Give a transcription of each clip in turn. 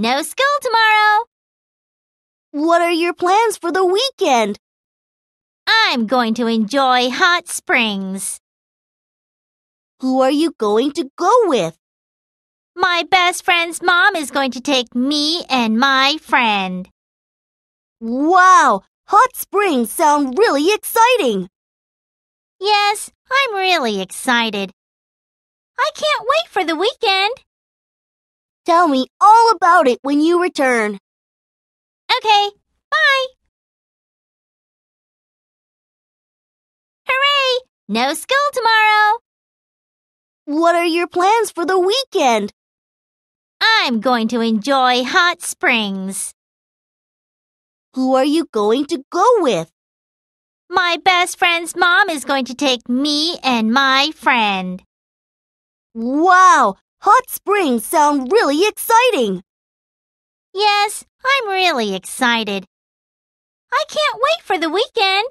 No school tomorrow. What are your plans for the weekend? I'm going to enjoy hot springs. Who are you going to go with? My best friend's mom is going to take me and my friend. Wow, hot springs sound really exciting. Yes, I'm really excited. I can't wait for the weekend. Tell me all about it when you return. Okay, bye. Hooray! No school tomorrow. What are your plans for the weekend? I'm going to enjoy hot springs. Who are you going to go with? My best friend's mom is going to take me and my friend. Wow, Hot springs sound really exciting. Yes, I'm really excited. I can't wait for the weekend.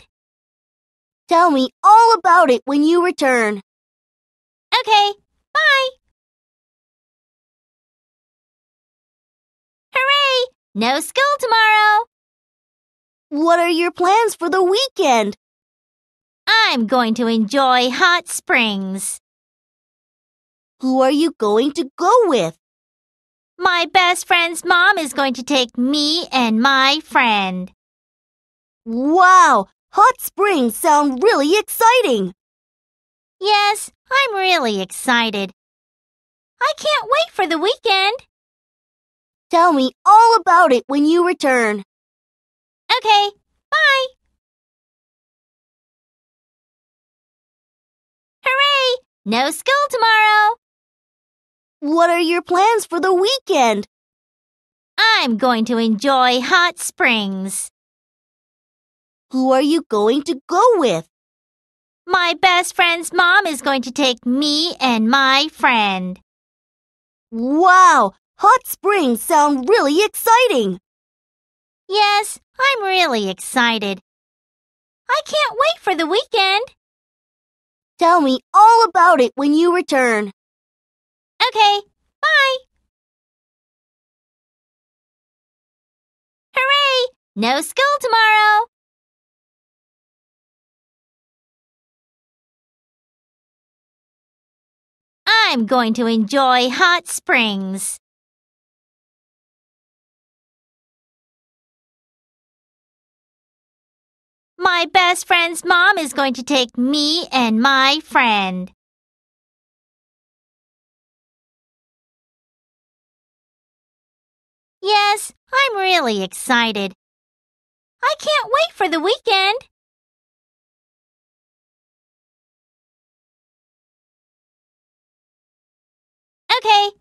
Tell me all about it when you return. Okay, bye. Hooray! No school tomorrow. What are your plans for the weekend? I'm going to enjoy hot springs. Who are you going to go with? My best friend's mom is going to take me and my friend. Wow! Hot springs sound really exciting! Yes, I'm really excited. I can't wait for the weekend. Tell me all about it when you return. Okay, bye. Hooray! No school tomorrow! What are your plans for the weekend? I'm going to enjoy hot springs. Who are you going to go with? My best friend's mom is going to take me and my friend. Wow, hot springs sound really exciting. Yes, I'm really excited. I can't wait for the weekend. Tell me all about it when you return. Okay, bye. Hooray! No school tomorrow! I'm going to enjoy hot springs. My best friend's mom is going to take me and my friend. I'm really excited. I can't wait for the weekend. Okay,